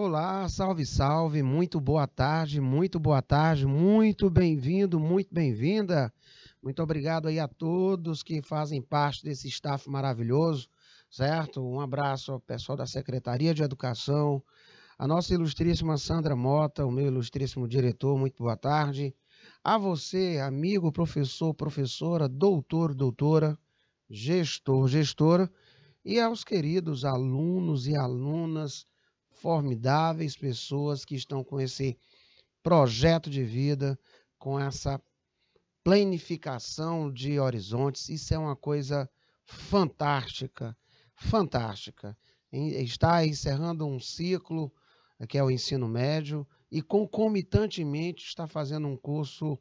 Olá, salve, salve, muito boa tarde, muito boa tarde, muito bem-vindo, muito bem-vinda. Muito obrigado aí a todos que fazem parte desse staff maravilhoso, certo? Um abraço ao pessoal da Secretaria de Educação, a nossa ilustríssima Sandra Mota, o meu ilustríssimo diretor, muito boa tarde. A você, amigo, professor, professora, doutor, doutora, gestor, gestora, e aos queridos alunos e alunas formidáveis pessoas que estão com esse projeto de vida, com essa planificação de horizontes. Isso é uma coisa fantástica, fantástica. Está encerrando um ciclo, eh, que é o ensino médio, e concomitantemente está fazendo um curso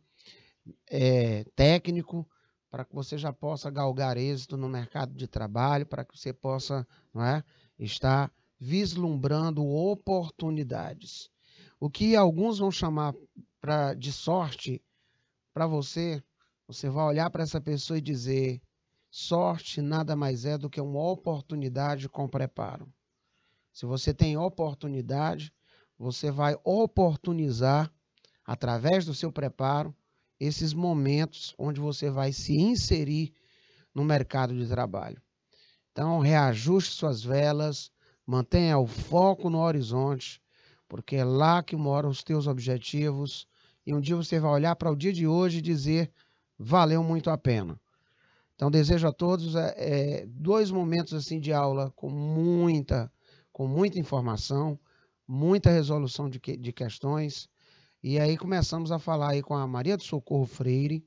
é, técnico para que você já possa galgar êxito no mercado de trabalho, para que você possa não é, estar vislumbrando oportunidades. O que alguns vão chamar pra, de sorte para você, você vai olhar para essa pessoa e dizer: sorte nada mais é do que uma oportunidade com preparo. Se você tem oportunidade, você vai oportunizar, através do seu preparo, esses momentos onde você vai se inserir no mercado de trabalho. Então, reajuste suas velas, Mantenha o foco no horizonte, porque é lá que moram os teus objetivos. E um dia você vai olhar para o dia de hoje e dizer: valeu muito a pena. Então desejo a todos é, é, dois momentos assim de aula com muita, com muita informação, muita resolução de, que, de questões. E aí começamos a falar aí com a Maria do Socorro Freire.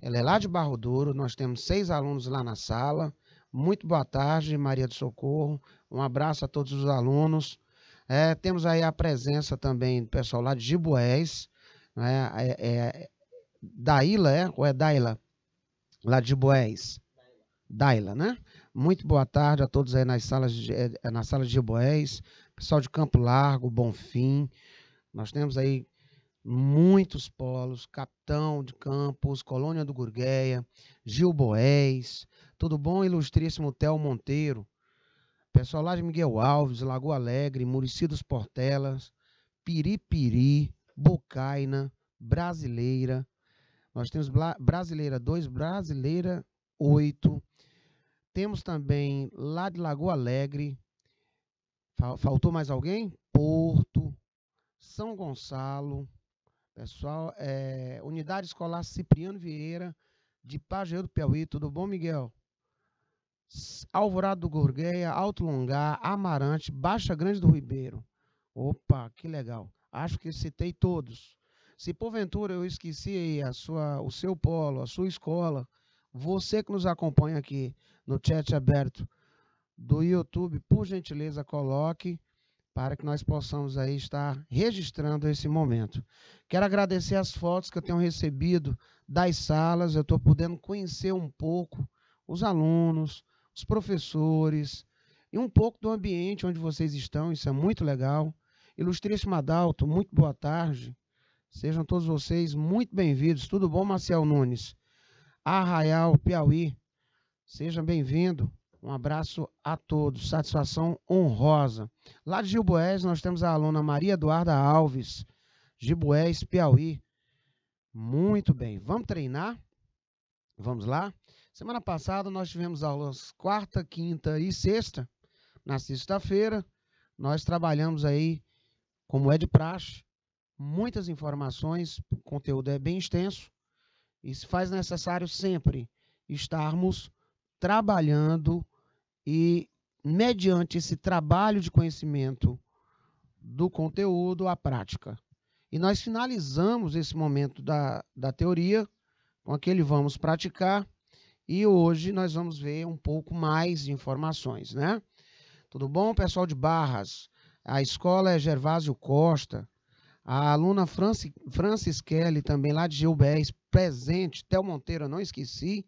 Ela é lá de Barro Duro, nós temos seis alunos lá na sala. Muito boa tarde, Maria do Socorro. Um abraço a todos os alunos. É, temos aí a presença também do pessoal lá de Gibués, né? É, é, é Daila, é? Ou é Daila? Lá de Gibués. Daila, né? Muito boa tarde a todos aí nas salas de, é, na sala de Gibués, pessoal de Campo Largo, Bonfim. Nós temos aí muitos polos, Capitão de Campos, Colônia do Gurgueia, Gil Boés, tudo bom, ilustríssimo Theo Monteiro, pessoal lá de Miguel Alves, Lagoa Alegre, Murici dos Portelas, Piripiri, Bocaina, Brasileira, nós temos Brasileira 2, Brasileira 8, temos também lá de Lagoa Alegre, faltou mais alguém? Porto, São Gonçalo, Pessoal, é, Unidade Escolar Cipriano Vieira, de Pajeú do Piauí. Tudo bom, Miguel? Alvorado do Gorgueia, Alto Longar, Amarante, Baixa Grande do Ribeiro. Opa, que legal. Acho que citei todos. Se porventura eu esqueci a sua, o seu polo, a sua escola, você que nos acompanha aqui no chat aberto do YouTube, por gentileza, coloque para que nós possamos aí estar registrando esse momento. Quero agradecer as fotos que eu tenho recebido das salas, eu estou podendo conhecer um pouco os alunos, os professores e um pouco do ambiente onde vocês estão, isso é muito legal. Ilustríssimo Adalto, muito boa tarde. Sejam todos vocês muito bem-vindos. Tudo bom, Marcial Nunes? Arraial, Piauí, seja bem-vindo. Um abraço a todos, satisfação honrosa. Lá de Gilboés, nós temos a aluna Maria Eduarda Alves, Gilboés, Piauí. Muito bem, vamos treinar? Vamos lá? Semana passada nós tivemos aulas quarta, quinta e sexta. Na sexta-feira, nós trabalhamos aí, como é de praxe, muitas informações, o conteúdo é bem extenso e se faz necessário sempre estarmos trabalhando e, mediante esse trabalho de conhecimento do conteúdo à prática. E nós finalizamos esse momento da, da teoria com aquele vamos praticar e hoje nós vamos ver um pouco mais de informações, né? Tudo bom, pessoal de Barras? A escola é Gervásio Costa. A aluna Franci, Francis Kelly, também lá de Gilbés, presente. Tel Monteiro, eu não esqueci,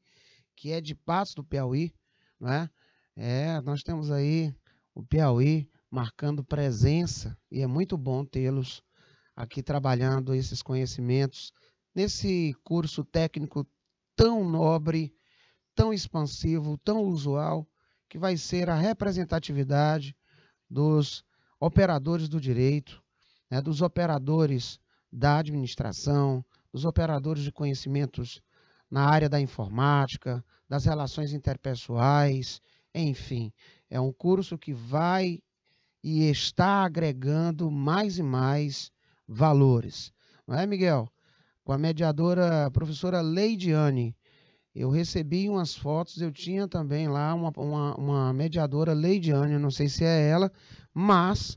que é de Patos do Piauí. Né? É, nós temos aí o Piauí marcando presença e é muito bom tê-los aqui trabalhando esses conhecimentos nesse curso técnico tão nobre, tão expansivo, tão usual, que vai ser a representatividade dos operadores do direito, né, dos operadores da administração, dos operadores de conhecimentos na área da informática, das relações interpessoais enfim, é um curso que vai e está agregando mais e mais valores. Não é, Miguel? Com a mediadora a professora Leidiane. Eu recebi umas fotos, eu tinha também lá uma, uma, uma mediadora Leidiane, eu não sei se é ela, mas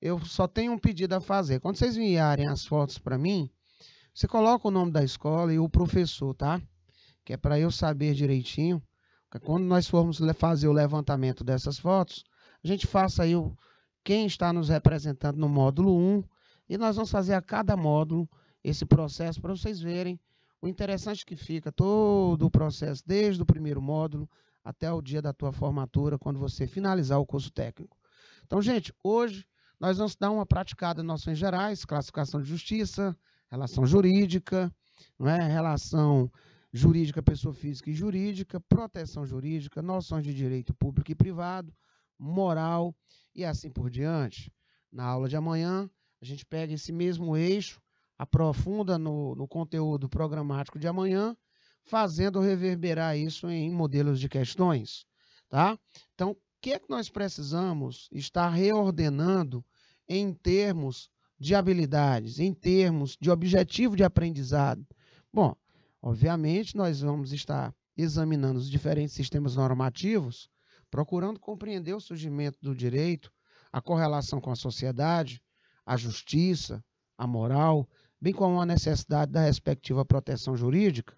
eu só tenho um pedido a fazer. Quando vocês enviarem as fotos para mim, você coloca o nome da escola e o professor, tá? Que é para eu saber direitinho quando nós formos fazer o levantamento dessas fotos, a gente faça aí o, quem está nos representando no módulo 1 e nós vamos fazer a cada módulo esse processo para vocês verem o interessante que fica todo o processo, desde o primeiro módulo até o dia da tua formatura, quando você finalizar o curso técnico. Então, gente, hoje nós vamos dar uma praticada em noções gerais, classificação de justiça, relação jurídica, não é? relação jurídica, pessoa física e jurídica, proteção jurídica, noções de direito público e privado, moral e assim por diante. Na aula de amanhã, a gente pega esse mesmo eixo, aprofunda no, no conteúdo programático de amanhã, fazendo reverberar isso em modelos de questões. Tá? Então, o que é que nós precisamos estar reordenando em termos de habilidades, em termos de objetivo de aprendizado? Bom, Obviamente, nós vamos estar examinando os diferentes sistemas normativos, procurando compreender o surgimento do direito, a correlação com a sociedade, a justiça, a moral, bem como a necessidade da respectiva proteção jurídica,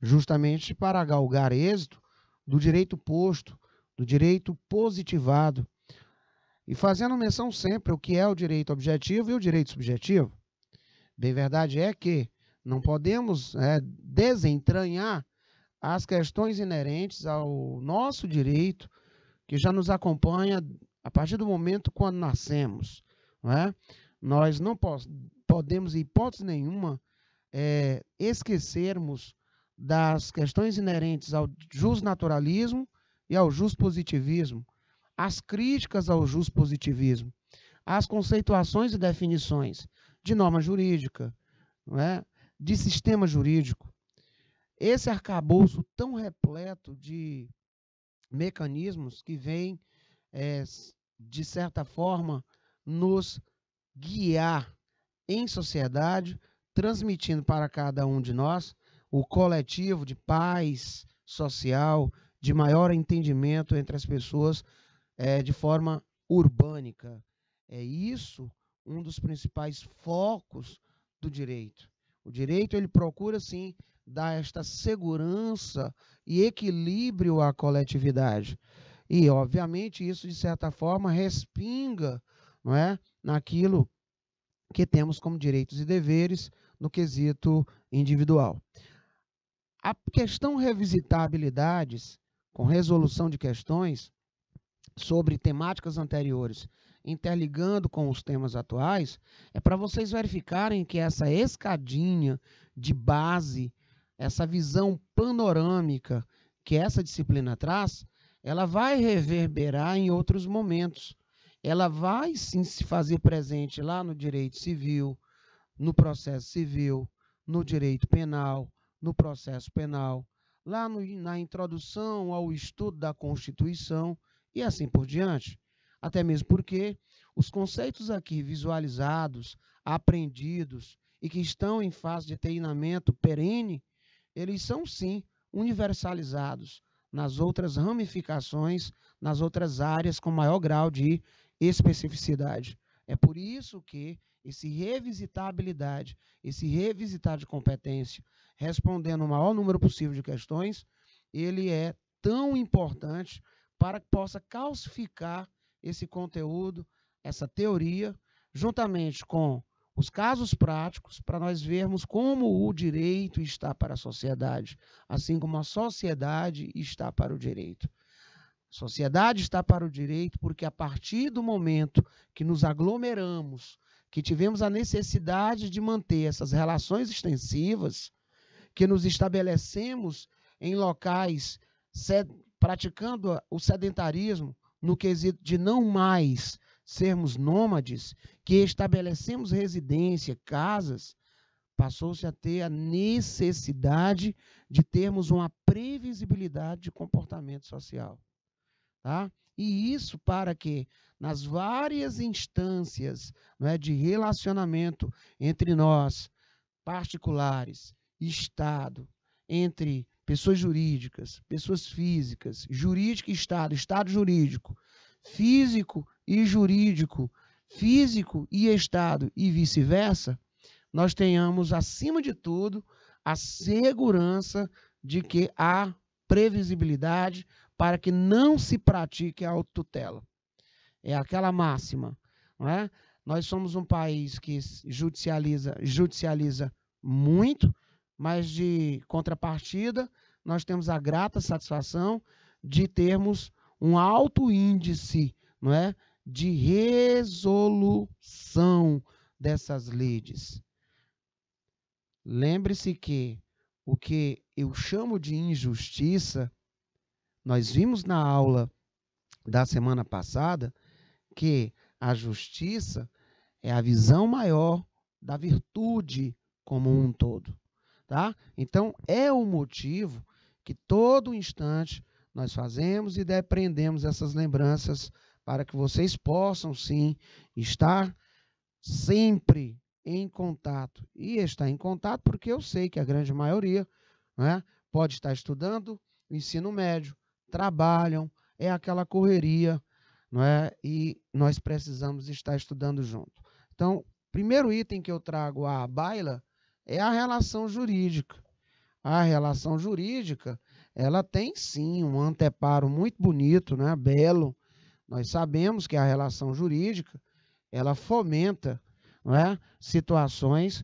justamente para galgar êxito do direito posto, do direito positivado, e fazendo menção sempre o que é o direito objetivo e o direito subjetivo. Bem verdade é que não podemos é, desentranhar as questões inerentes ao nosso direito que já nos acompanha a partir do momento quando nascemos. Não é? Nós não podemos, em hipótese nenhuma, é, esquecermos das questões inerentes ao justnaturalismo e ao positivismo, as críticas ao positivismo, as conceituações e definições de norma jurídica, não é? de sistema jurídico. Esse arcabouço tão repleto de mecanismos que vem, é, de certa forma, nos guiar em sociedade, transmitindo para cada um de nós o coletivo de paz social, de maior entendimento entre as pessoas é, de forma urbânica. É isso um dos principais focos do direito. O direito ele procura sim dar esta segurança e equilíbrio à coletividade. E obviamente isso de certa forma respinga, não é, naquilo que temos como direitos e deveres no quesito individual. A questão revisitabilidades com resolução de questões sobre temáticas anteriores interligando com os temas atuais, é para vocês verificarem que essa escadinha de base, essa visão panorâmica que essa disciplina traz, ela vai reverberar em outros momentos. Ela vai sim se fazer presente lá no direito civil, no processo civil, no direito penal, no processo penal, lá no, na introdução ao estudo da Constituição e assim por diante. Até mesmo porque os conceitos aqui visualizados, aprendidos e que estão em fase de treinamento perene, eles são sim universalizados nas outras ramificações, nas outras áreas com maior grau de especificidade. É por isso que esse revisitabilidade, esse revisitar de competência, respondendo o maior número possível de questões, ele é tão importante para que possa calcificar esse conteúdo, essa teoria, juntamente com os casos práticos, para nós vermos como o direito está para a sociedade, assim como a sociedade está para o direito. A sociedade está para o direito porque, a partir do momento que nos aglomeramos, que tivemos a necessidade de manter essas relações extensivas, que nos estabelecemos em locais praticando o sedentarismo, no quesito de não mais sermos nômades, que estabelecemos residência, casas, passou-se a ter a necessidade de termos uma previsibilidade de comportamento social. Tá? E isso para que nas várias instâncias é, de relacionamento entre nós, particulares, Estado, entre pessoas jurídicas, pessoas físicas, jurídico e Estado, Estado jurídico, físico e jurídico, físico e Estado e vice-versa, nós tenhamos, acima de tudo, a segurança de que há previsibilidade para que não se pratique a autotutela. É aquela máxima. Não é? Nós somos um país que judicializa, judicializa muito, mas de contrapartida, nós temos a grata satisfação de termos um alto índice não é, de resolução dessas leis. Lembre-se que o que eu chamo de injustiça, nós vimos na aula da semana passada que a justiça é a visão maior da virtude como um todo. Tá? Então, é o motivo que todo instante nós fazemos e depreendemos essas lembranças para que vocês possam sim estar sempre em contato. E estar em contato porque eu sei que a grande maioria né, pode estar estudando o ensino médio, trabalham, é aquela correria, não é? E nós precisamos estar estudando junto. Então, primeiro item que eu trago a baila é a relação jurídica. A relação jurídica, ela tem sim um anteparo muito bonito, né? belo. Nós sabemos que a relação jurídica, ela fomenta não é? situações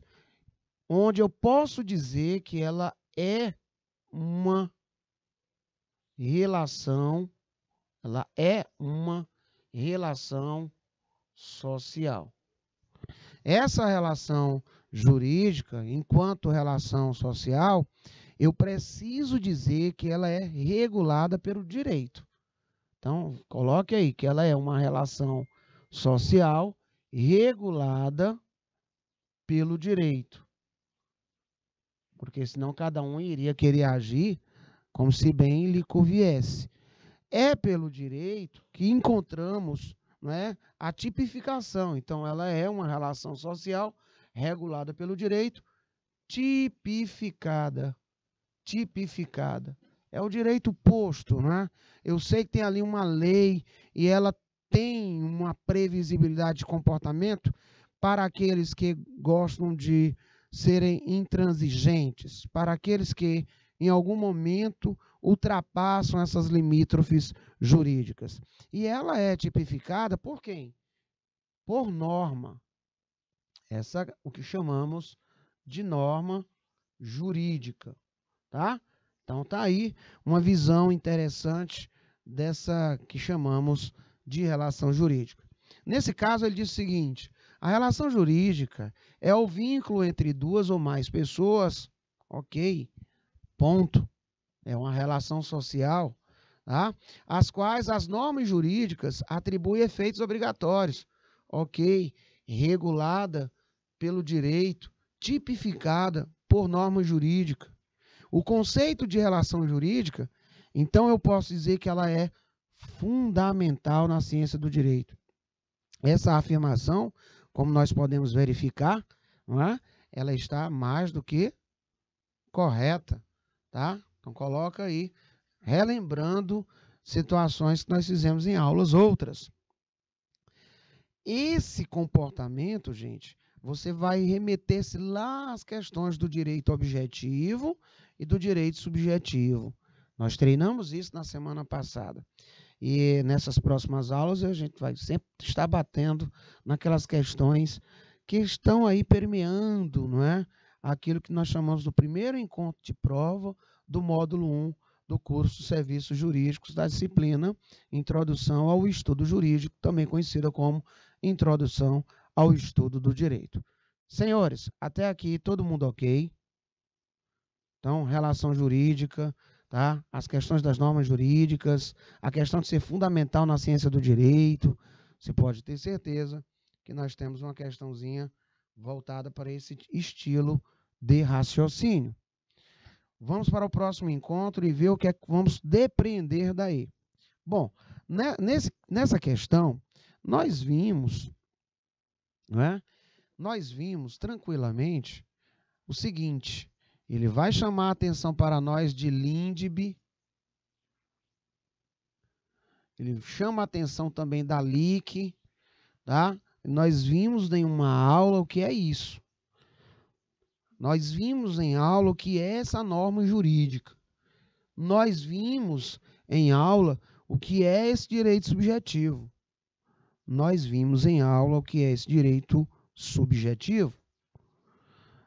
onde eu posso dizer que ela é uma relação, ela é uma relação social. Essa relação jurídica, enquanto relação social, eu preciso dizer que ela é regulada pelo direito. Então, coloque aí que ela é uma relação social regulada pelo direito. Porque senão cada um iria querer agir como se bem lhe conviesse. É pelo direito que encontramos é, a tipificação. Então, ela é uma relação social regulada regulada pelo direito, tipificada. Tipificada. É o direito posto, né? Eu sei que tem ali uma lei e ela tem uma previsibilidade de comportamento para aqueles que gostam de serem intransigentes, para aqueles que em algum momento ultrapassam essas limítrofes jurídicas. E ela é tipificada por quem? Por norma. Essa é o que chamamos de norma jurídica, tá? Então tá aí uma visão interessante dessa que chamamos de relação jurídica. Nesse caso ele diz o seguinte: a relação jurídica é o vínculo entre duas ou mais pessoas, OK? Ponto. É uma relação social, tá? As quais as normas jurídicas atribuem efeitos obrigatórios, OK? Regulada pelo direito, tipificada por norma jurídica. O conceito de relação jurídica, então eu posso dizer que ela é fundamental na ciência do direito. Essa afirmação, como nós podemos verificar, é? ela está mais do que correta. Tá? Então coloca aí, relembrando situações que nós fizemos em aulas outras. Esse comportamento, gente, você vai remeter-se lá às questões do direito objetivo e do direito subjetivo. Nós treinamos isso na semana passada. E nessas próximas aulas a gente vai sempre estar batendo naquelas questões que estão aí permeando, não é? Aquilo que nós chamamos do primeiro encontro de prova do módulo 1 do curso Serviços Jurídicos da disciplina Introdução ao Estudo Jurídico, também conhecida como Introdução ao estudo do direito. Senhores, até aqui todo mundo ok? Então, relação jurídica, tá? As questões das normas jurídicas, a questão de ser fundamental na ciência do direito, você pode ter certeza que nós temos uma questãozinha voltada para esse estilo de raciocínio. Vamos para o próximo encontro e ver o que é que vamos depreender daí. Bom, nessa questão, nós vimos não é? Nós vimos tranquilamente o seguinte: ele vai chamar a atenção para nós de Lindbe, ele chama a atenção também da LIC, tá? Nós vimos em uma aula o que é isso. Nós vimos em aula o que é essa norma jurídica. Nós vimos em aula o que é esse direito subjetivo nós vimos em aula o que é esse direito subjetivo.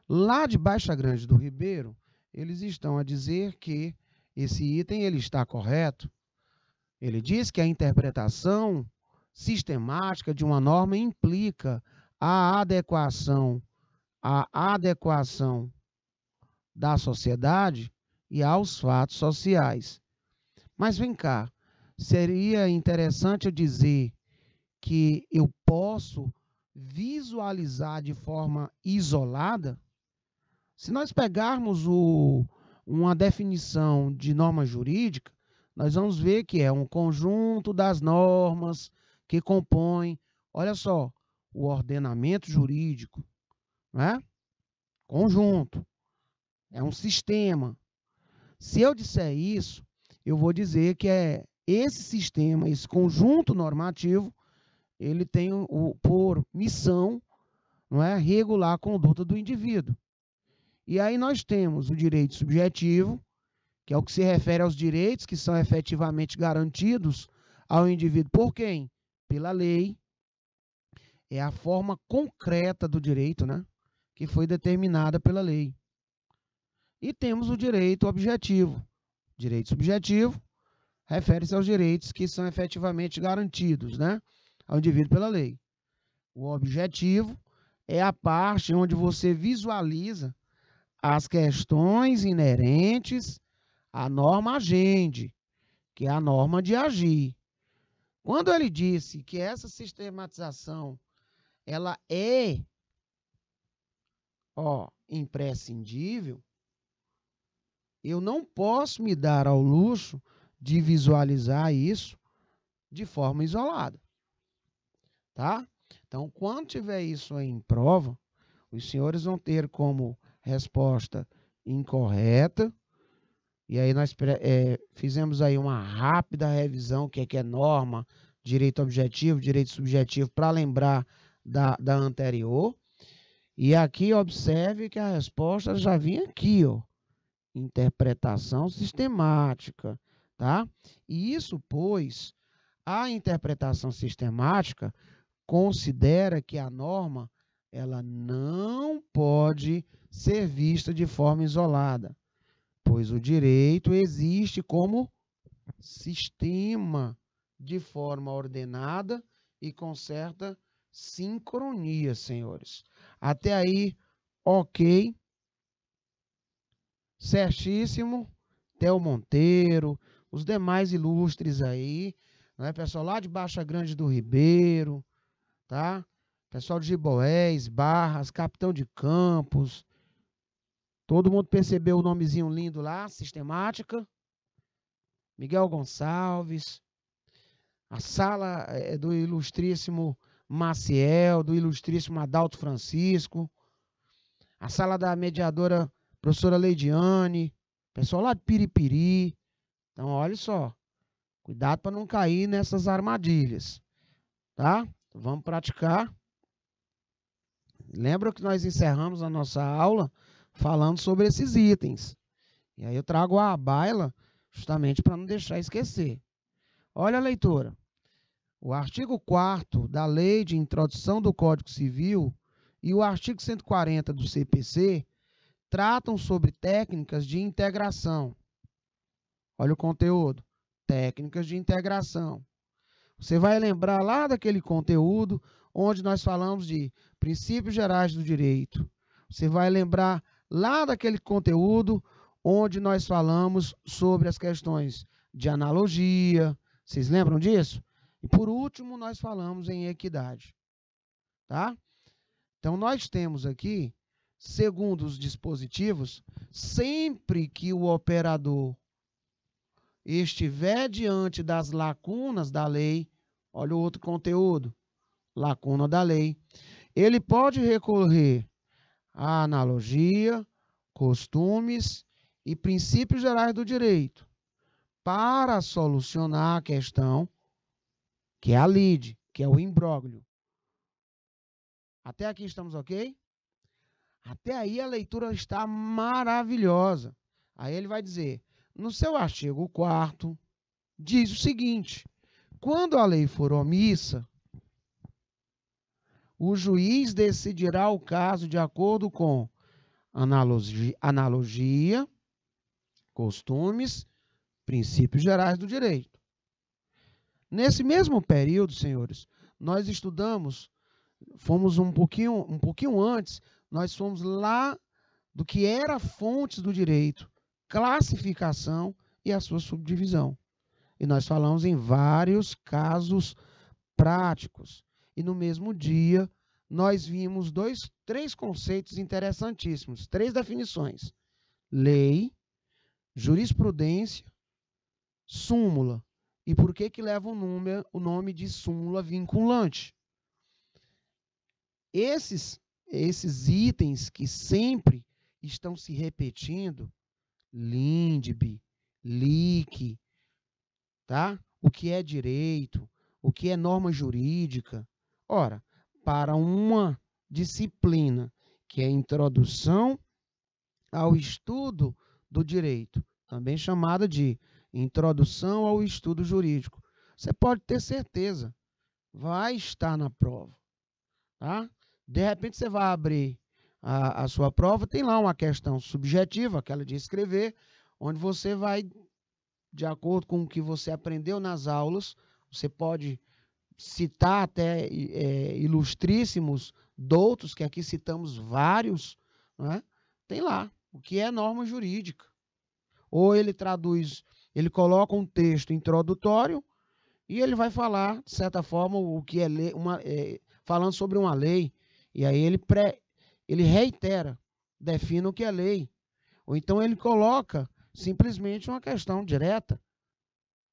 Lá de Baixa Grande do Ribeiro, eles estão a dizer que esse item ele está correto. Ele diz que a interpretação sistemática de uma norma implica a adequação, a adequação da sociedade e aos fatos sociais. Mas vem cá, seria interessante eu dizer que eu posso visualizar de forma isolada, se nós pegarmos o, uma definição de norma jurídica, nós vamos ver que é um conjunto das normas que compõem, olha só, o ordenamento jurídico, né? Conjunto. É um sistema. Se eu disser isso, eu vou dizer que é esse sistema, esse conjunto normativo ele tem o, por missão não é, regular a conduta do indivíduo. E aí nós temos o direito subjetivo, que é o que se refere aos direitos que são efetivamente garantidos ao indivíduo por quem? Pela lei. É a forma concreta do direito, né? Que foi determinada pela lei. E temos o direito objetivo. Direito subjetivo refere-se aos direitos que são efetivamente garantidos, né? ao é indivíduo pela lei. O objetivo é a parte onde você visualiza as questões inerentes à norma agende, que é a norma de agir. Quando ele disse que essa sistematização ela é ó, imprescindível, eu não posso me dar ao luxo de visualizar isso de forma isolada. Tá? Então, quando tiver isso em prova, os senhores vão ter como resposta incorreta. E aí nós é, fizemos aí uma rápida revisão, o que é, que é norma, direito objetivo, direito subjetivo, para lembrar da, da anterior. E aqui observe que a resposta já vinha aqui, ó. Interpretação sistemática, tá? E isso, pois, a interpretação sistemática considera que a norma ela não pode ser vista de forma isolada, pois o direito existe como sistema de forma ordenada e com certa sincronia, senhores. Até aí, ok. Certíssimo. Theo Monteiro, os demais ilustres aí, né, pessoal lá de Baixa Grande do Ribeiro, tá? Pessoal de Giboés, Barras, Capitão de Campos. Todo mundo percebeu o nomezinho lindo lá, sistemática. Miguel Gonçalves. A sala é, é do ilustríssimo Maciel, do ilustríssimo Adalto Francisco. A sala da mediadora professora Leidiane. Pessoal lá de Piripiri. Então, olha só. Cuidado para não cair nessas armadilhas, tá? Vamos praticar. Lembra que nós encerramos a nossa aula falando sobre esses itens. E aí eu trago a baila justamente para não deixar esquecer. Olha a leitura. O artigo 4 da Lei de Introdução do Código Civil e o artigo 140 do CPC tratam sobre técnicas de integração. Olha o conteúdo. Técnicas de integração. Você vai lembrar lá daquele conteúdo onde nós falamos de princípios gerais do direito. Você vai lembrar lá daquele conteúdo onde nós falamos sobre as questões de analogia. Vocês lembram disso? E por último, nós falamos em equidade. Tá? Então, nós temos aqui, segundo os dispositivos, sempre que o operador estiver diante das lacunas da lei, olha o outro conteúdo, lacuna da lei, ele pode recorrer à analogia, costumes e princípios gerais do direito para solucionar a questão que é a lide, que é o imbróglio. Até aqui estamos ok? Até aí a leitura está maravilhosa. Aí ele vai dizer: no seu artigo 4 diz o seguinte: quando a lei for omissa, o juiz decidirá o caso de acordo com analogia, analogia costumes, princípios gerais do direito. Nesse mesmo período, senhores, nós estudamos, fomos um pouquinho, um pouquinho antes, nós fomos lá do que era fontes do direito classificação e a sua subdivisão. E nós falamos em vários casos práticos. E no mesmo dia, nós vimos dois, três conceitos interessantíssimos, três definições: lei, jurisprudência, súmula. E por que que leva o nome, o nome de súmula vinculante? Esses esses itens que sempre estão se repetindo LINDB, LIC, tá? O que é direito, o que é norma jurídica. Ora, para uma disciplina que é introdução ao estudo do direito, também chamada de introdução ao estudo jurídico. Você pode ter certeza, vai estar na prova, tá? De repente você vai abrir a, a sua prova, tem lá uma questão subjetiva, aquela de escrever, onde você vai, de acordo com o que você aprendeu nas aulas, você pode citar até é, ilustríssimos doutos, que aqui citamos vários, né? tem lá o que é norma jurídica. Ou ele traduz, ele coloca um texto introdutório e ele vai falar, de certa forma, o que é lei, uma, é, falando sobre uma lei. E aí ele pré, ele reitera, define o que é lei. Ou então ele coloca simplesmente uma questão direta.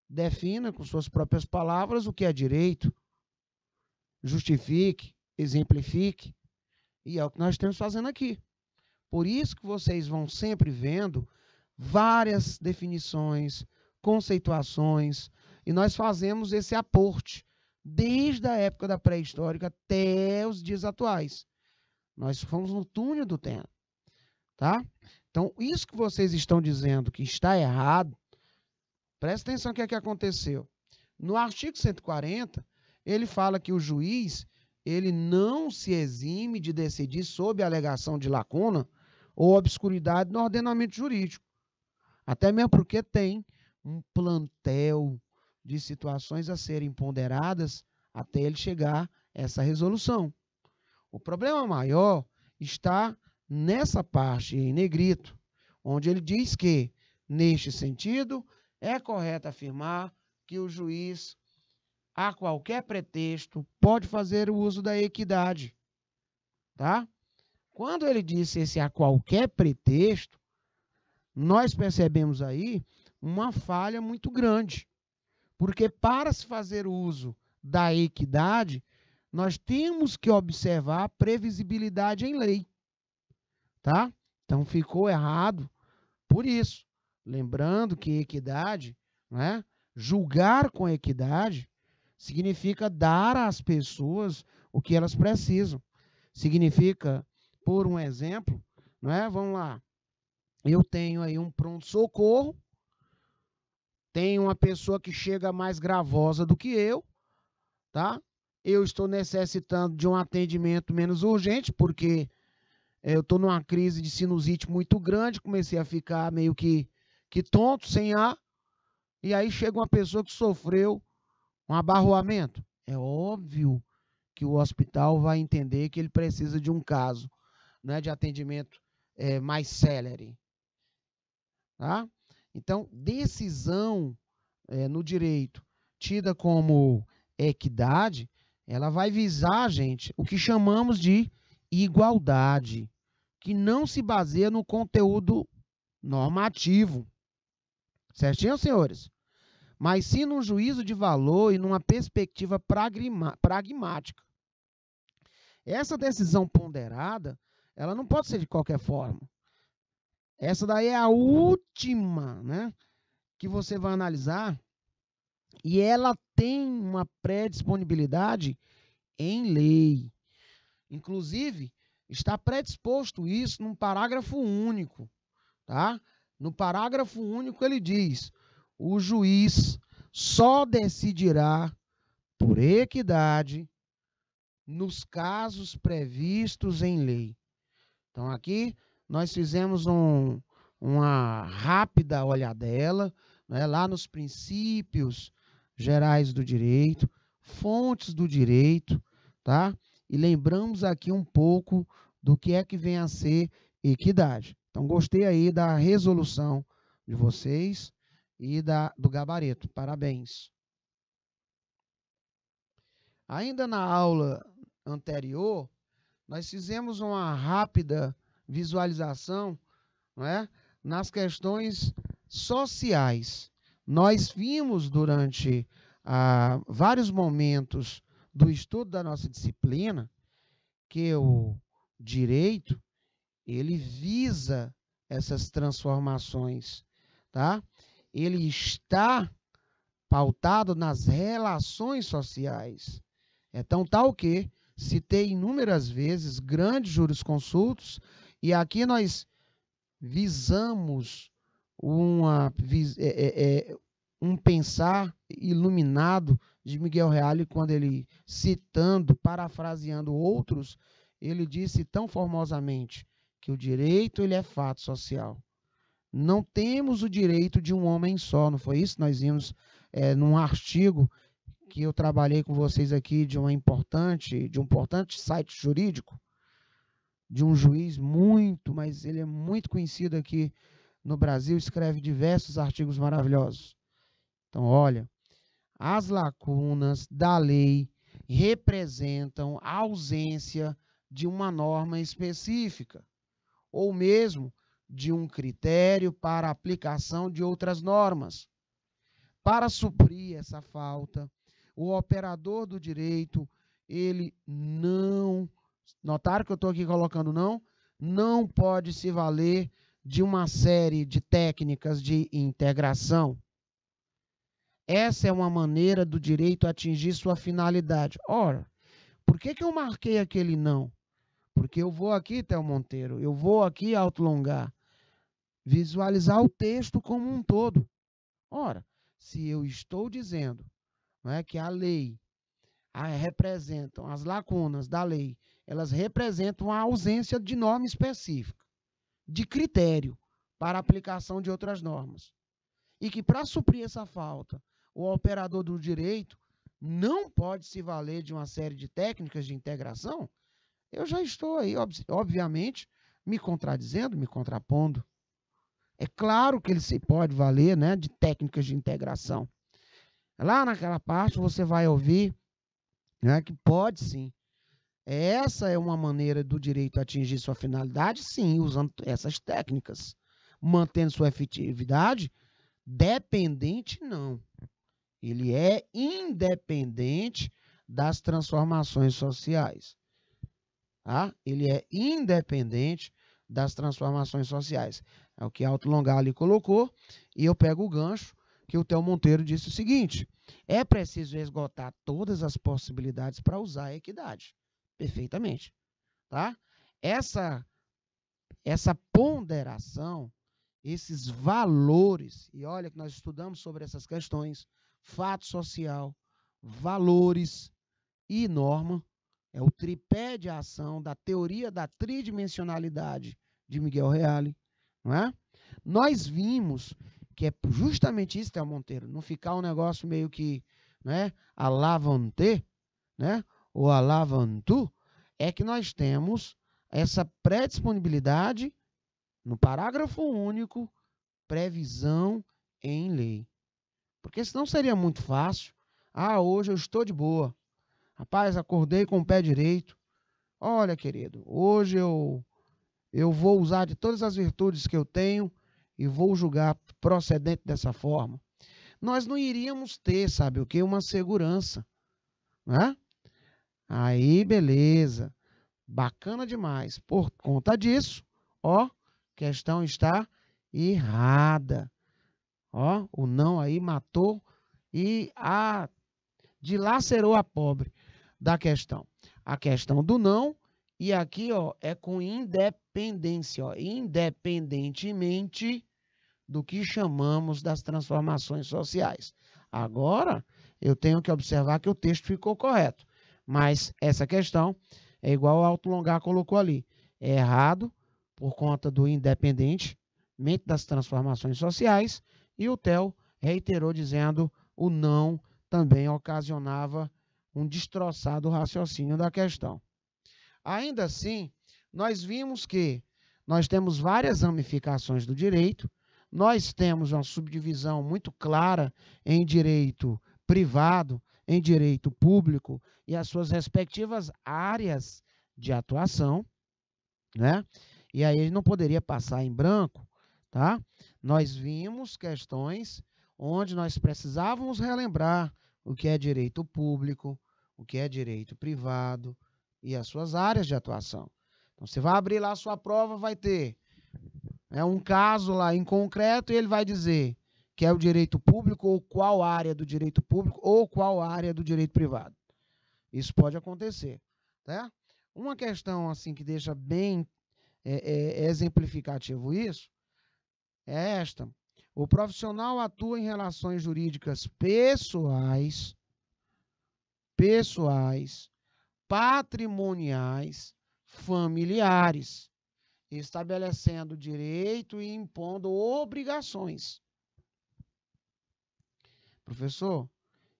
Defina com suas próprias palavras o que é direito. Justifique, exemplifique. E é o que nós estamos fazendo aqui. Por isso que vocês vão sempre vendo várias definições, conceituações, e nós fazemos esse aporte desde a época da pré-histórica até os dias atuais. Nós fomos no túnel do tempo, tá? Então, isso que vocês estão dizendo que está errado, presta atenção o que é que aconteceu. No artigo 140, ele fala que o juiz, ele não se exime de decidir sob alegação de lacuna ou obscuridade no ordenamento jurídico. Até mesmo porque tem um plantel de situações a serem ponderadas até ele chegar a essa resolução. O problema maior está nessa parte em negrito, onde ele diz que, neste sentido, é correto afirmar que o juiz, a qualquer pretexto, pode fazer o uso da equidade. Tá? Quando ele disse esse a qualquer pretexto, nós percebemos aí uma falha muito grande. Porque para se fazer uso da equidade, nós temos que observar previsibilidade em lei. Tá? Então ficou errado por isso. Lembrando que equidade, né? julgar com equidade, significa dar às pessoas o que elas precisam. Significa, por um exemplo, né? vamos lá, eu tenho aí um pronto-socorro, tem uma pessoa que chega mais gravosa do que eu, tá? eu estou necessitando de um atendimento menos urgente, porque é, eu estou numa crise de sinusite muito grande, comecei a ficar meio que, que tonto, sem ar, e aí chega uma pessoa que sofreu um abarroamento. É óbvio que o hospital vai entender que ele precisa de um caso né, de atendimento é, mais célere. Tá? Então, decisão é, no direito tida como equidade ela vai visar, gente, o que chamamos de igualdade, que não se baseia no conteúdo normativo. Certinho, senhores? Mas sim num juízo de valor e numa perspectiva pragmática. Essa decisão ponderada, ela não pode ser de qualquer forma. Essa daí é a última, né? Que você vai analisar e ela tem uma pré-disponibilidade em lei. Inclusive, está predisposto isso num parágrafo único, tá? No parágrafo único ele diz: o juiz só decidirá por equidade nos casos previstos em lei. Então aqui nós fizemos um, uma rápida olhadela né, lá nos princípios gerais do direito, fontes do direito, tá? E lembramos aqui um pouco do que é que vem a ser equidade. Então, gostei aí da resolução de vocês e da, do gabarito. Parabéns. Ainda na aula anterior, nós fizemos uma rápida visualização não é, nas questões sociais. Nós vimos durante ah, vários momentos do estudo da nossa disciplina que o direito ele visa essas transformações, tá? Ele está pautado nas relações sociais. É tão tal tá que citei inúmeras vezes grandes jurisconsultos e aqui nós visamos uma, é, é, é, um pensar iluminado de Miguel Reale quando ele, citando, parafraseando outros, ele disse tão formosamente que o direito ele é fato social. Não temos o direito de um homem só, não foi isso? Nós vimos é, num artigo que eu trabalhei com vocês aqui de uma importante, de um importante site jurídico, de um juiz muito, mas ele é muito conhecido aqui no Brasil escreve diversos artigos maravilhosos. Então, olha, as lacunas da lei representam a ausência de uma norma específica, ou mesmo de um critério para aplicação de outras normas. Para suprir essa falta, o operador do direito, ele não, notaram que eu estou aqui colocando não, não pode se valer de uma série de técnicas de integração. Essa é uma maneira do direito atingir sua finalidade. Ora, por que, que eu marquei aquele não? Porque eu vou aqui, Théo Monteiro, eu vou aqui, Alto Longar, visualizar o texto como um todo. Ora, se eu estou dizendo não é, que a lei a, representam as lacunas da lei, elas representam a ausência de norma específica de critério para aplicação de outras normas. E que, para suprir essa falta, o operador do direito não pode se valer de uma série de técnicas de integração, eu já estou aí, obviamente, me contradizendo, me contrapondo. É claro que ele se pode valer né, de técnicas de integração. Lá naquela parte você vai ouvir né, que pode sim essa é uma maneira do direito atingir sua finalidade, sim, usando essas técnicas, mantendo sua efetividade dependente não. Ele é independente das transformações sociais. Tá? Ele é independente das transformações sociais. É o que Alto Longali colocou, e eu pego o gancho que o Theo Monteiro disse o seguinte: é preciso esgotar todas as possibilidades para usar a equidade perfeitamente, tá? Essa essa ponderação, esses valores, e olha que nós estudamos sobre essas questões, fato social, valores e norma, é o tripé de ação da teoria da tridimensionalidade de Miguel Reale, não é? Nós vimos que é justamente isso, Théo Monteiro, não ficar um negócio meio que né, alavante, né? o alavantu, é que nós temos essa pré-disponibilidade no parágrafo único, previsão em lei. Porque senão seria muito fácil. Ah, hoje eu estou de boa. Rapaz, acordei com o pé direito. Olha, querido, hoje eu eu vou usar de todas as virtudes que eu tenho e vou julgar procedente dessa forma. Nós não iríamos ter, sabe o que? Uma segurança. Né? Aí, beleza. Bacana demais. Por conta disso, ó, questão está errada. Ó, o não aí matou e a dilacerou a pobre da questão. A questão do não e aqui, ó, é com independência, ó, independentemente do que chamamos das transformações sociais. Agora, eu tenho que observar que o texto ficou correto. Mas essa questão é igual ao Longar colocou ali. É errado por conta do independente, mente das transformações sociais, e o Theo reiterou dizendo o não também ocasionava um destroçado raciocínio da questão. Ainda assim, nós vimos que nós temos várias ramificações do direito, nós temos uma subdivisão muito clara em direito privado, em direito público e as suas respectivas áreas de atuação, né? E aí ele não poderia passar em branco, tá? Nós vimos questões onde nós precisávamos relembrar o que é direito público, o que é direito privado e as suas áreas de atuação. Então você vai abrir lá a sua prova, vai ter é um caso lá em concreto e ele vai dizer que é o direito público ou qual área do direito público ou qual área do direito privado. Isso pode acontecer. Tá? Uma questão assim que deixa bem é, é, é exemplificativo isso é esta. O profissional atua em relações jurídicas pessoais, pessoais, patrimoniais, familiares, estabelecendo direito e impondo obrigações. Professor,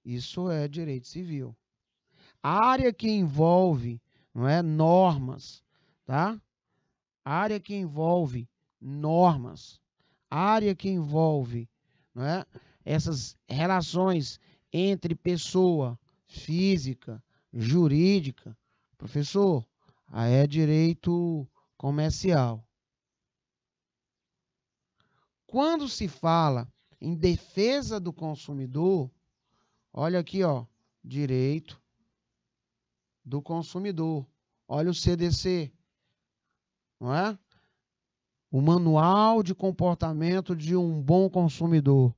isso é direito civil. A área que envolve não é, normas, tá? A área que envolve normas, área que envolve não é, essas relações entre pessoa física, jurídica, professor, aí é direito comercial. Quando se fala em defesa do consumidor, olha aqui, ó, direito do consumidor. Olha o CDC, não é? O Manual de Comportamento de um Bom Consumidor.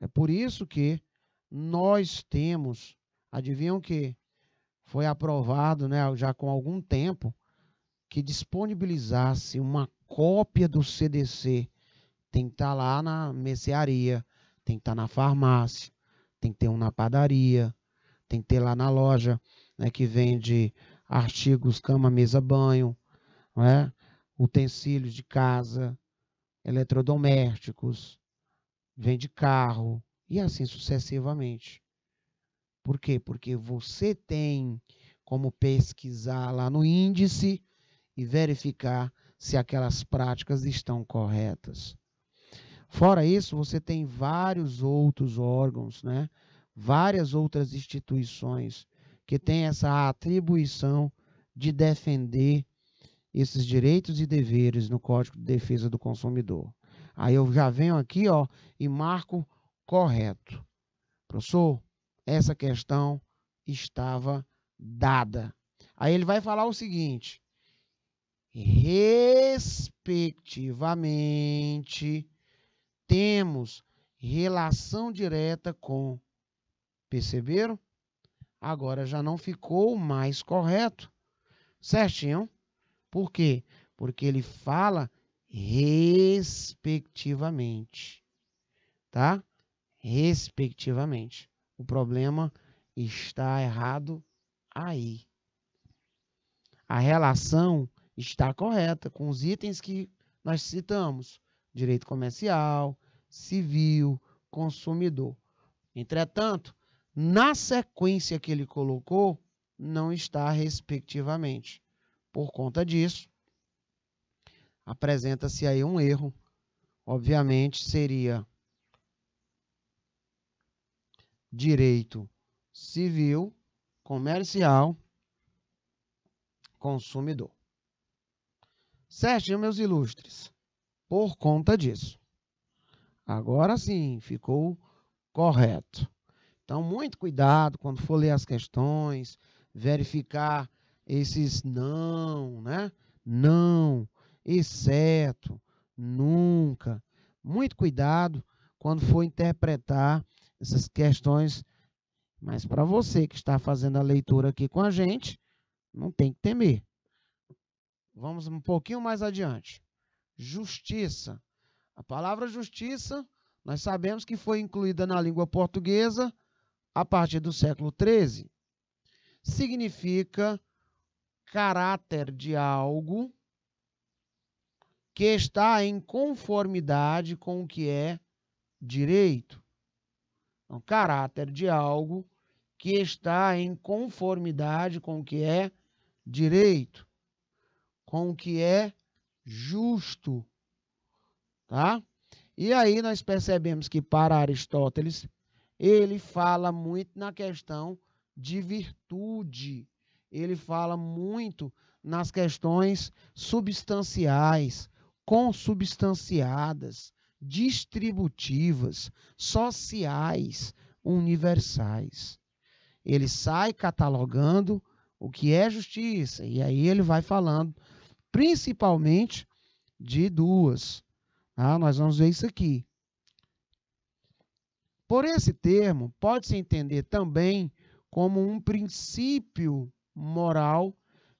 É por isso que nós temos, adivinham que foi aprovado, né, já com algum tempo, que disponibilizasse uma cópia do CDC tem que estar tá lá na mercearia, tem que estar tá na farmácia, tem que ter um na padaria, tem que ter lá na loja né, que vende artigos, cama, mesa, banho, né, utensílios de casa, eletrodomésticos, vende carro e assim sucessivamente. Por quê? Porque você tem como pesquisar lá no índice e verificar se aquelas práticas estão corretas. Fora isso, você tem vários outros órgãos, né? várias outras instituições que têm essa atribuição de defender esses direitos e deveres no Código de Defesa do Consumidor. Aí eu já venho aqui ó, e marco correto. Professor, essa questão estava dada. Aí ele vai falar o seguinte: respectivamente temos relação direta com. Perceberam? Agora já não ficou mais correto. Certinho? Por quê? Porque ele fala respectivamente. Tá? Respectivamente. O problema está errado aí. A relação está correta com os itens que nós citamos: direito comercial, civil, consumidor. Entretanto, na sequência que ele colocou, não está respectivamente. Por conta disso, apresenta-se aí um erro. Obviamente, seria direito civil, comercial, consumidor. Certo, meus ilustres. Por conta disso. Agora sim, ficou correto. Então, muito cuidado quando for ler as questões, verificar esses não, né? Não, exceto, nunca. Muito cuidado quando for interpretar essas questões. Mas para você que está fazendo a leitura aqui com a gente, não tem que temer. Vamos um pouquinho mais adiante. Justiça. A palavra justiça, nós sabemos que foi incluída na língua portuguesa a partir do século XIII. Significa caráter de algo que está em conformidade com o que é direito. Então, caráter de algo que está em conformidade com o que é direito, com o que é justo. Tá? E aí nós percebemos que para Aristóteles, ele fala muito na questão de virtude. Ele fala muito nas questões substanciais, consubstanciadas, distributivas, sociais, universais. Ele sai catalogando o que é justiça, e aí ele vai falando principalmente de duas: ah, nós vamos ver isso aqui. Por esse termo, pode-se entender também como um princípio moral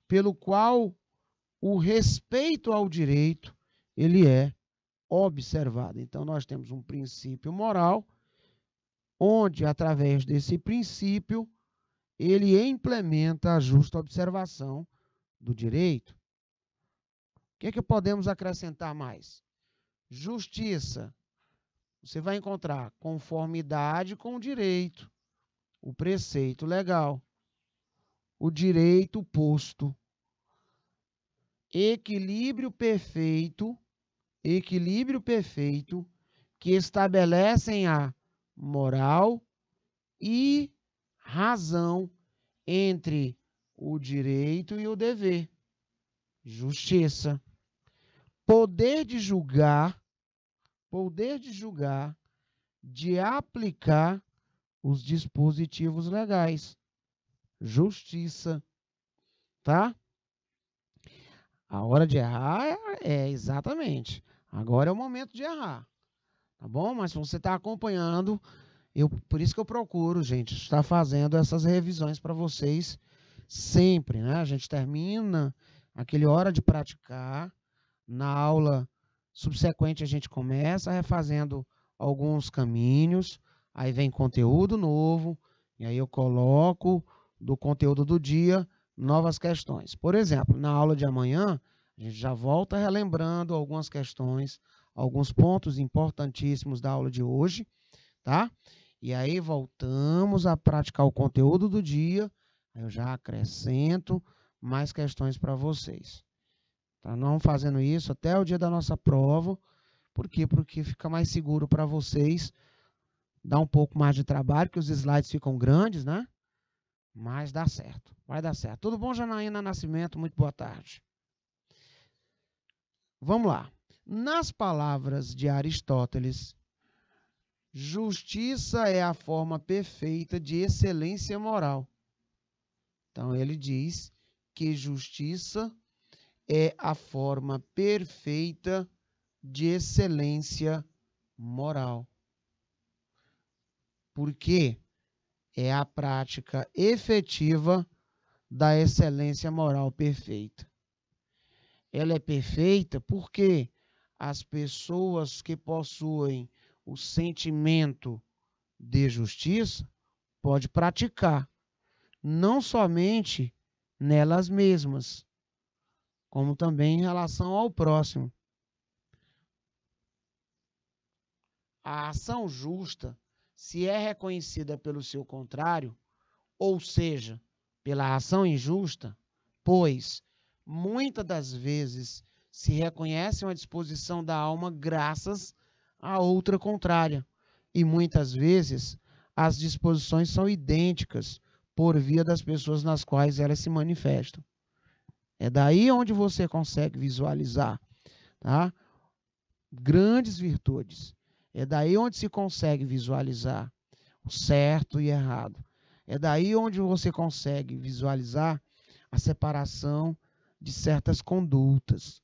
pelo qual o respeito ao direito ele é observado. Então nós temos um princípio moral onde através desse princípio ele implementa a justa observação do direito. O que, é que podemos acrescentar mais? Justiça. Você vai encontrar conformidade com o direito, o preceito legal, o direito posto, equilíbrio perfeito, equilíbrio perfeito que estabelecem a moral e razão entre o direito e o dever. Justiça. Poder de julgar poder de julgar, de aplicar os dispositivos legais. Justiça. Tá? A hora de errar é, é exatamente. Agora é o momento de errar. Tá bom? Mas se você está acompanhando, eu, por isso que eu procuro, gente, estar fazendo essas revisões para vocês sempre, né? A gente termina aquele hora de praticar na aula subsequente a gente começa refazendo alguns caminhos, aí vem conteúdo novo, e aí eu coloco do conteúdo do dia novas questões. Por exemplo, na aula de amanhã, a gente já volta relembrando algumas questões, alguns pontos importantíssimos da aula de hoje, tá? E aí voltamos a praticar o conteúdo do dia, eu já acrescento mais questões para vocês. Tá? Não fazendo isso até o dia da nossa prova. Por quê? Porque fica mais seguro para vocês. Dá um pouco mais de trabalho, porque os slides ficam grandes, né? Mas dá certo. Vai dar certo. Tudo bom, Janaína Nascimento? Muito boa tarde. Vamos lá. Nas palavras de Aristóteles, justiça é a forma perfeita de excelência moral. Então, ele diz que justiça é a forma perfeita de excelência moral. Porque é a prática efetiva da excelência moral perfeita. Ela é perfeita porque as pessoas que possuem o sentimento de justiça pode praticar não somente nelas mesmas, como também em relação ao próximo. A ação justa, se é reconhecida pelo seu contrário, ou seja, pela ação injusta, pois muitas das vezes se reconhece uma disposição da alma graças à outra contrária, e muitas vezes as disposições são idênticas por via das pessoas nas quais elas se manifestam. É daí onde você consegue visualizar tá? grandes virtudes. É daí onde se consegue visualizar o certo e errado. É daí onde você consegue visualizar a separação de certas condutas.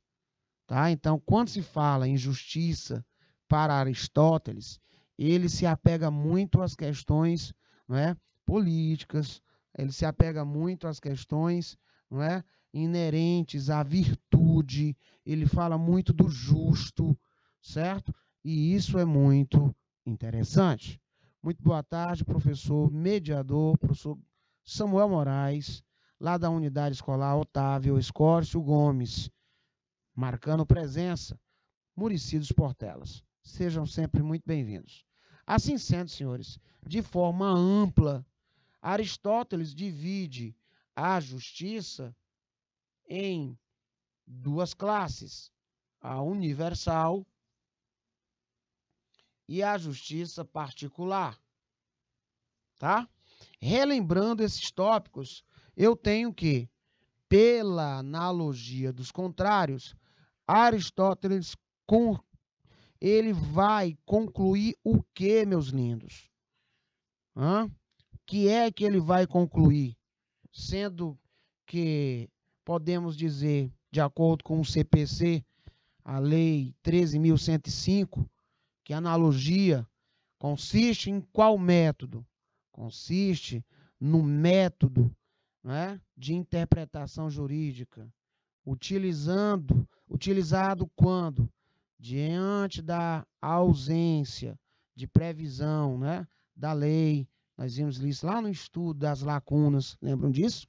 Tá? Então, quando se fala em justiça para Aristóteles, ele se apega muito às questões não é, políticas, ele se apega muito às questões não é, inerentes à virtude, ele fala muito do justo, certo? E isso é muito interessante. Muito boa tarde, professor mediador, professor Samuel Moraes, lá da unidade escolar Otávio Escórcio Gomes, marcando presença, Murici dos Portelas. Sejam sempre muito bem-vindos. Assim sendo, senhores, de forma ampla, Aristóteles divide a justiça em duas classes: a universal e a justiça particular. Tá? Relembrando esses tópicos, eu tenho que, pela analogia dos contrários, Aristóteles com, ele vai concluir o que, meus lindos? O Que é que ele vai concluir, sendo que podemos dizer, de acordo com o CPC, a Lei 13.105, que analogia consiste em qual método? Consiste no método né, de interpretação jurídica, utilizando, utilizado quando? Diante da ausência de previsão né, da lei, nós vimos isso lá no estudo das lacunas, lembram disso?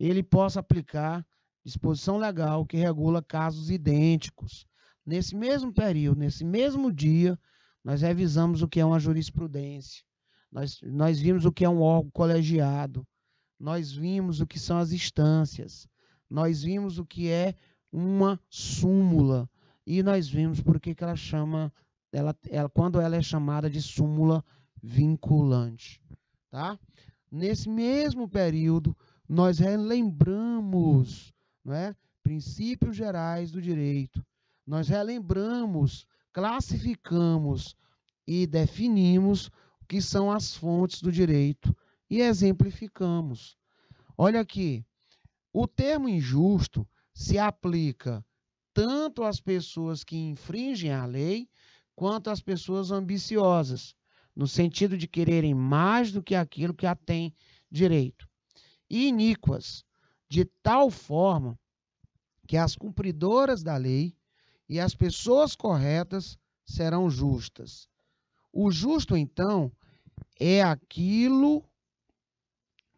ele possa aplicar disposição legal que regula casos idênticos. Nesse mesmo período, nesse mesmo dia, nós revisamos o que é uma jurisprudência, nós, nós vimos o que é um órgão colegiado, nós vimos o que são as instâncias, nós vimos o que é uma súmula e nós vimos por que ela chama, ela, ela, quando ela é chamada de súmula vinculante. Tá? Nesse mesmo período, nós relembramos não é, princípios gerais do direito, nós relembramos, classificamos e definimos o que são as fontes do direito e exemplificamos. Olha aqui, o termo injusto se aplica tanto às pessoas que infringem a lei quanto às pessoas ambiciosas, no sentido de quererem mais do que aquilo que a tem direito iníquas, de tal forma que as cumpridoras da lei e as pessoas corretas serão justas. O justo, então, é aquilo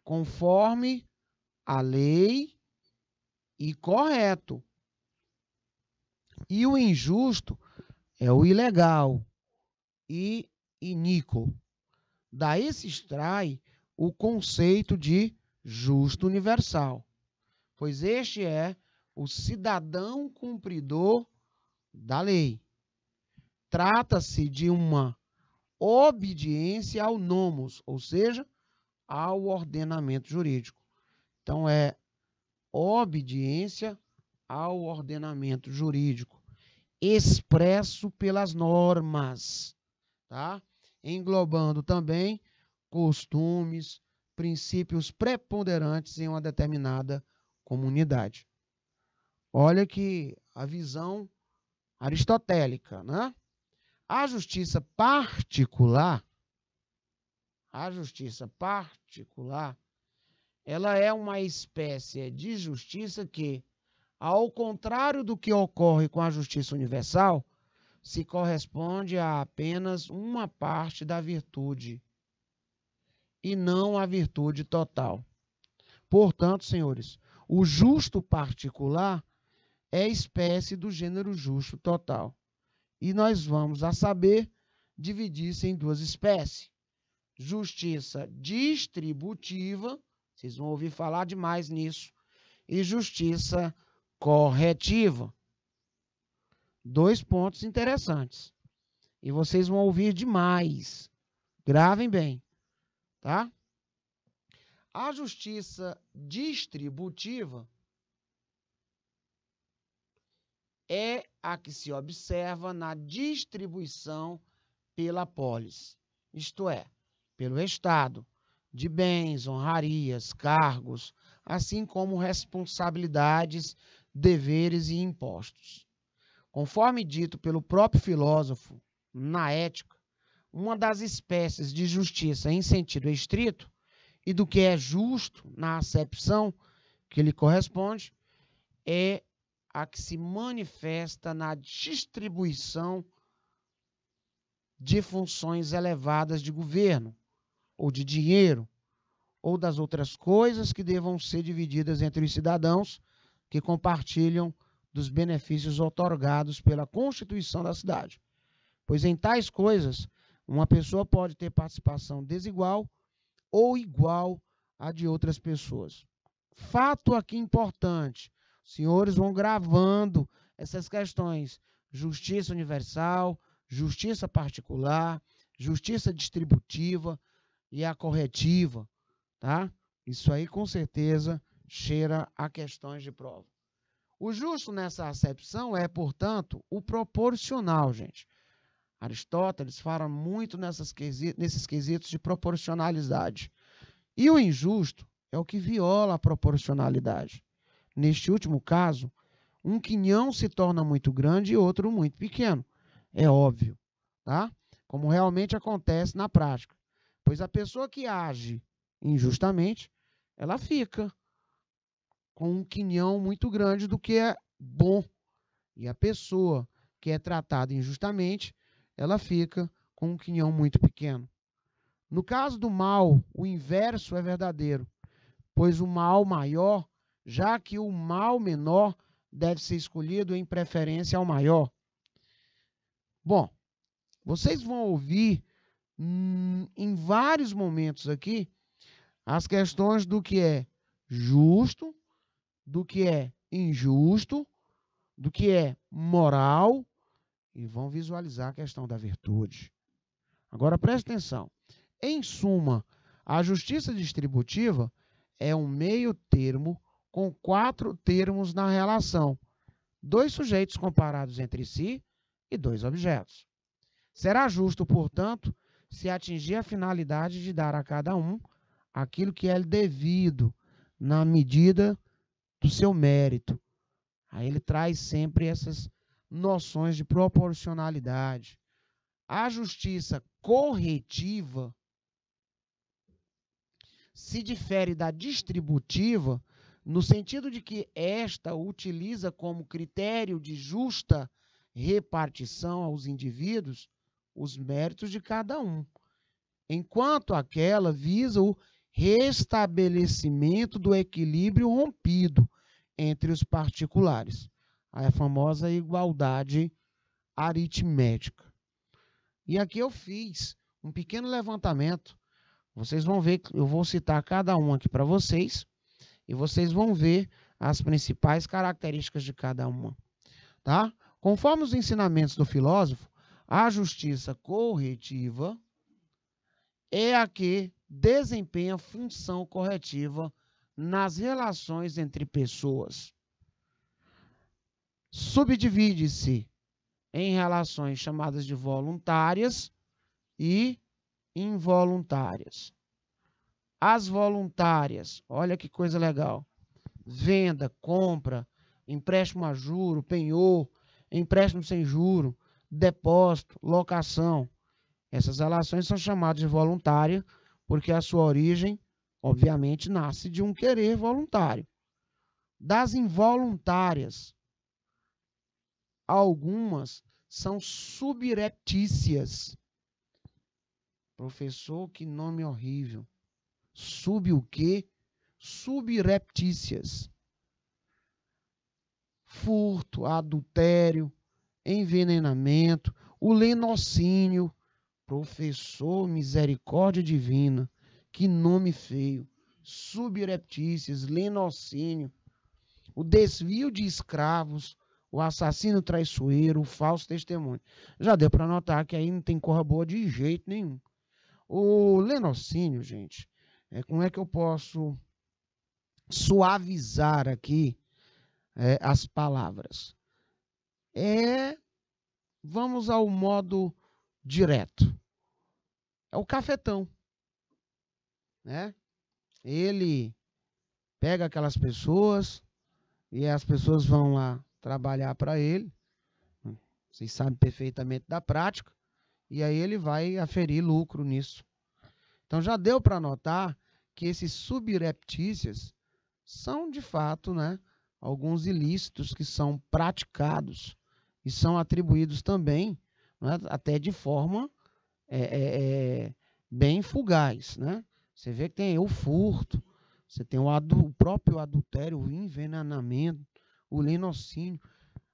conforme a lei e correto. E o injusto é o ilegal e iníquo. Daí se extrai o conceito de justo universal, pois este é o cidadão cumpridor da lei. Trata-se de uma obediência ao nomos, ou seja, ao ordenamento jurídico. Então é obediência ao ordenamento jurídico expresso pelas normas, tá? Englobando também costumes, princípios preponderantes em uma determinada comunidade. Olha que a visão aristotélica, né? A justiça particular, a justiça particular, ela é uma espécie de justiça que, ao contrário do que ocorre com a justiça universal, se corresponde a apenas uma parte da virtude e não a virtude total. Portanto, senhores, o justo particular é espécie do gênero justo total. E nós vamos, a saber, dividir-se em duas espécies: justiça distributiva, vocês vão ouvir falar demais nisso, e justiça corretiva. Dois pontos interessantes. E vocês vão ouvir demais. Gravem bem tá? A justiça distributiva é a que se observa na distribuição pela polis, isto é, pelo Estado, de bens, honrarias, cargos, assim como responsabilidades, deveres e impostos. Conforme dito pelo próprio filósofo na Ética, uma das espécies de justiça em sentido estrito e do que é justo na acepção que lhe corresponde é a que se manifesta na distribuição de funções elevadas de governo, ou de dinheiro, ou das outras coisas que devam ser divididas entre os cidadãos que compartilham dos benefícios otorgados pela Constituição da cidade. Pois em tais coisas uma pessoa pode ter participação desigual ou igual à de outras pessoas. Fato aqui importante: os senhores vão gravando essas questões: justiça universal, justiça particular, justiça distributiva e a corretiva, tá? Isso aí com certeza cheira a questões de prova. O justo nessa acepção é, portanto, o proporcional, gente. Aristóteles fala muito nesses quesitos de proporcionalidade. E o injusto é o que viola a proporcionalidade. Neste último caso, um quinhão se torna muito grande e outro muito pequeno. É óbvio, tá? Como realmente acontece na prática. Pois a pessoa que age injustamente, ela fica com um quinhão muito grande do que é bom. E a pessoa que é tratada injustamente, ela fica com um quinhão muito pequeno. No caso do mal, o inverso é verdadeiro, pois o mal maior, já que o mal menor deve ser escolhido em preferência ao maior. Bom, vocês vão ouvir hum, em vários momentos aqui as questões do que é justo, do que é injusto, do que é moral e vão visualizar a questão da virtude. Agora preste atenção. Em suma, a justiça distributiva é um meio termo com quatro termos na relação: dois sujeitos comparados entre si e dois objetos. Será justo, portanto, se atingir a finalidade de dar a cada um aquilo que é devido na medida do seu mérito. Aí ele traz sempre essas noções de proporcionalidade. A justiça corretiva se difere da distributiva no sentido de que esta utiliza como critério de justa repartição aos indivíduos os méritos de cada um, enquanto aquela visa o restabelecimento do equilíbrio rompido entre os particulares. É a famosa igualdade aritmética. E aqui eu fiz um pequeno levantamento. Vocês vão ver, eu vou citar cada um aqui para vocês e vocês vão ver as principais características de cada uma, tá? Conforme os ensinamentos do filósofo, a justiça corretiva é a que desempenha função corretiva nas relações entre pessoas subdivide-se em relações chamadas de voluntárias e involuntárias. As voluntárias, olha que coisa legal. Venda, compra, empréstimo a juro, penhor, empréstimo sem juro, depósito, locação. Essas relações são chamadas de voluntária porque a sua origem, obviamente, nasce de um querer voluntário. Das involuntárias, Algumas são subreptícias. Professor, que nome horrível. Sub o quê? Subreptícias. Furto, adultério, envenenamento, o lenocínio. Professor, misericórdia divina. Que nome feio. Subreptícias, lenocínio. O desvio de escravos, o assassino traiçoeiro, o falso testemunho. Já deu para notar que aí não tem corra boa de jeito nenhum. O lenocínio, gente, é, como é que eu posso suavizar aqui é, as palavras? É, vamos ao modo direto. É o cafetão, né? Ele pega aquelas pessoas e as pessoas vão lá trabalhar para ele. Vocês sabem perfeitamente da prática. E aí ele vai aferir lucro nisso. Então já deu para notar que esses subreptícias são de fato né, alguns ilícitos que são praticados e são atribuídos também, né, até de forma é, é, é bem fugaz. Né? Você vê que tem o furto, você tem o, o próprio adultério, o envenenamento, o linocínio,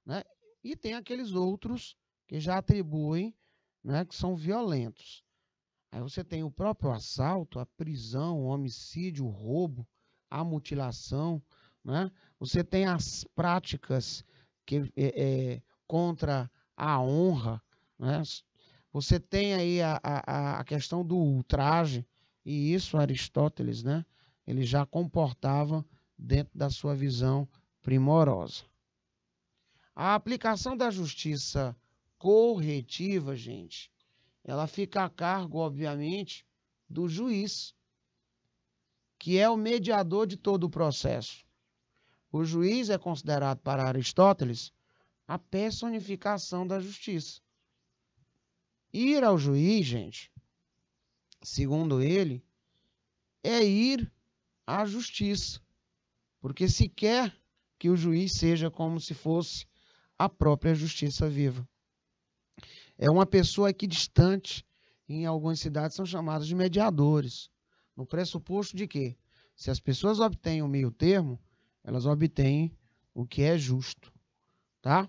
né? E tem aqueles outros que já atribuem, né, que são violentos. Aí você tem o próprio assalto, a prisão, o homicídio, o roubo, a mutilação, né? Você tem as práticas que é, é, contra a honra, né? Você tem aí a, a, a questão do ultraje, e isso Aristóteles, né? Ele já comportava dentro da sua visão primorosa. A aplicação da justiça corretiva, gente, ela fica a cargo, obviamente, do juiz, que é o mediador de todo o processo. O juiz é considerado, para Aristóteles, a personificação da justiça. Ir ao juiz, gente, segundo ele, é ir à justiça. Porque se quer que o juiz seja como se fosse a própria justiça viva. É uma pessoa aqui distante, em algumas cidades são chamados de mediadores, no pressuposto de que, se as pessoas obtêm o meio termo, elas obtêm o que é justo, tá?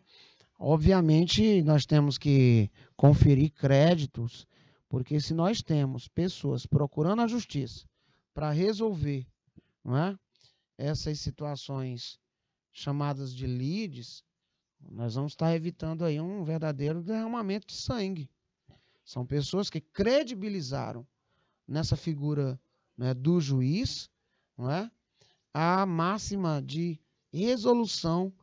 Obviamente, nós temos que conferir créditos, porque se nós temos pessoas procurando a justiça para resolver não é? essas situações chamadas de leads, nós vamos estar evitando aí um verdadeiro derramamento de sangue. São pessoas que credibilizaram nessa figura né, do juiz não é, a máxima de resolução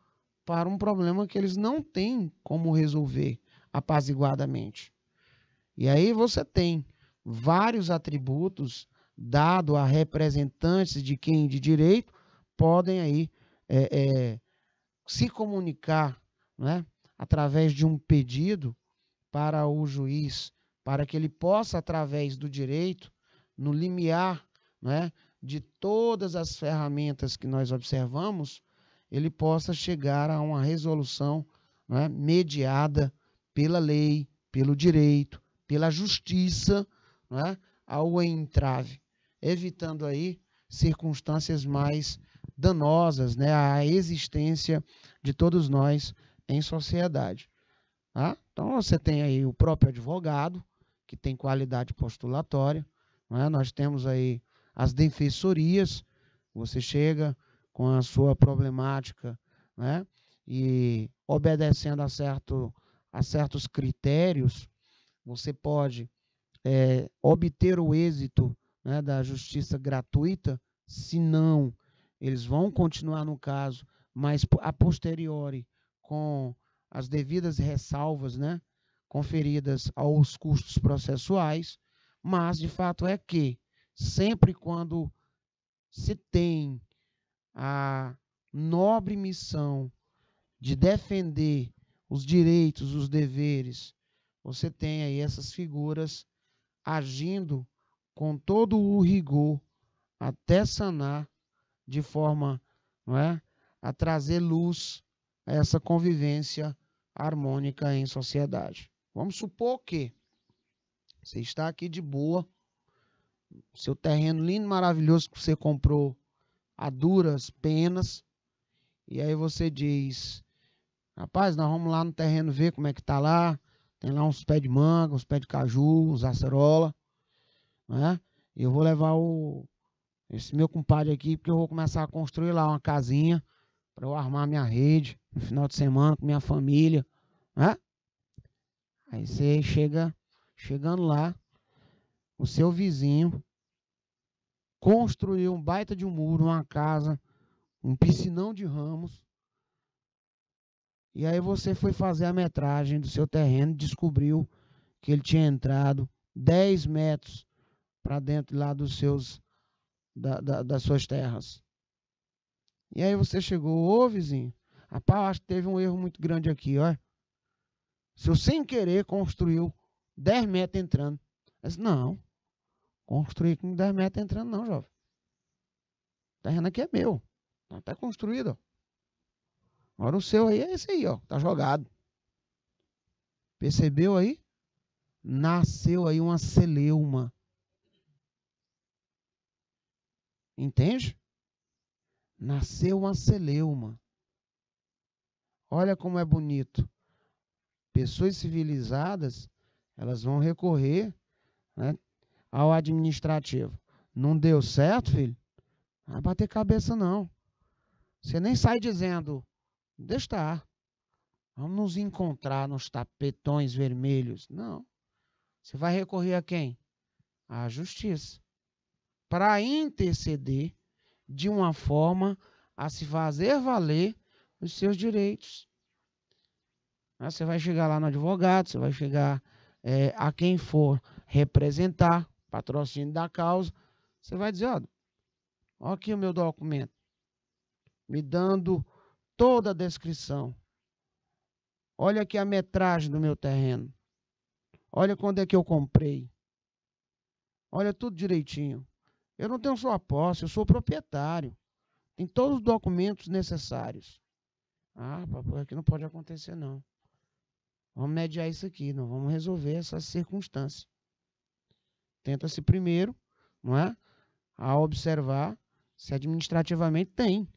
para um problema que eles não têm como resolver apaziguadamente. E aí você tem vários atributos dado a representantes de quem de direito podem aí é, é, se comunicar né, através de um pedido para o juiz, para que ele possa, através do direito, no limiar né, de todas as ferramentas que nós observamos, ele possa chegar a uma resolução né, mediada pela lei, pelo direito, pela justiça, né, ao entrave, evitando aí circunstâncias mais danosas né, à existência de todos nós em sociedade. Tá? Então, você tem aí o próprio advogado, que tem qualidade postulatória, né? nós temos aí as defensorias, você chega com a sua problemática né, e obedecendo a, certo, a certos critérios, você pode é, obter o êxito né, da justiça gratuita, se não eles vão continuar no caso, mas a posteriori, com as devidas ressalvas né, conferidas aos custos processuais, mas de fato é que sempre quando se tem a nobre missão de defender os direitos, os deveres, você tem aí essas figuras agindo com todo o rigor até sanar de forma não é, a trazer luz a essa convivência harmônica em sociedade. Vamos supor que você está aqui de boa, seu terreno lindo, maravilhoso que você comprou a duras penas, e aí você diz: Rapaz, nós vamos lá no terreno ver como é que tá lá. Tem lá uns pés de manga, uns pés de caju, uns acerola, né? E eu vou levar o, esse meu compadre aqui, porque eu vou começar a construir lá uma casinha para eu armar minha rede no final de semana com minha família, né? Aí você chega, chegando lá, o seu vizinho construiu um baita de um muro, uma casa, um piscinão de ramos. E aí você foi fazer a metragem do seu terreno e descobriu que ele tinha entrado 10 metros para dentro lá dos seus da, da, das suas terras. E aí você chegou, ô vizinho, rapaz, acho que teve um erro muito grande aqui, ó. Seu sem querer construiu 10 metros entrando. não, construir com 10 metros entrando não, jovem. O terreno aqui é meu, não tá, tá construído, ó. Agora o seu aí é esse aí, ó, tá jogado. Percebeu aí? Nasceu aí uma celeuma Entende? Nasceu uma celeuma. Olha como é bonito. Pessoas civilizadas, elas vão recorrer né, ao administrativo. Não deu certo, filho? Não vai bater cabeça, não. Você nem sai dizendo, deixa estar. Vamos nos encontrar nos tapetões vermelhos. Não. Você vai recorrer a quem? À justiça para interceder de uma forma a se fazer valer os seus direitos. Né? Você vai chegar lá no advogado, você vai chegar é, a quem for representar, patrocínio da causa, você vai dizer, olha, ó aqui o meu documento, me dando toda a descrição. Olha aqui a metragem do meu terreno. Olha quando é que eu comprei. Olha tudo direitinho. Eu não tenho só a posse, eu sou proprietário. Tem todos os documentos necessários. Ah, papai, aqui não pode acontecer, não. Vamos mediar isso aqui, não vamos resolver essa circunstância. Tenta-se primeiro, não é? A observar se administrativamente tem.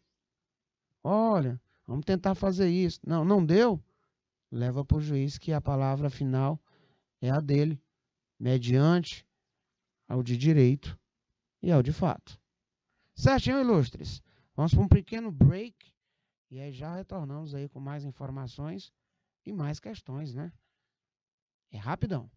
Olha, vamos tentar fazer isso. Não, não deu? Leva para o juiz que a palavra final é a dele, mediante ao de direito. E é o de fato. Certinho, ilustres? Vamos para um pequeno break e aí já retornamos aí com mais informações e mais questões, né? É rapidão.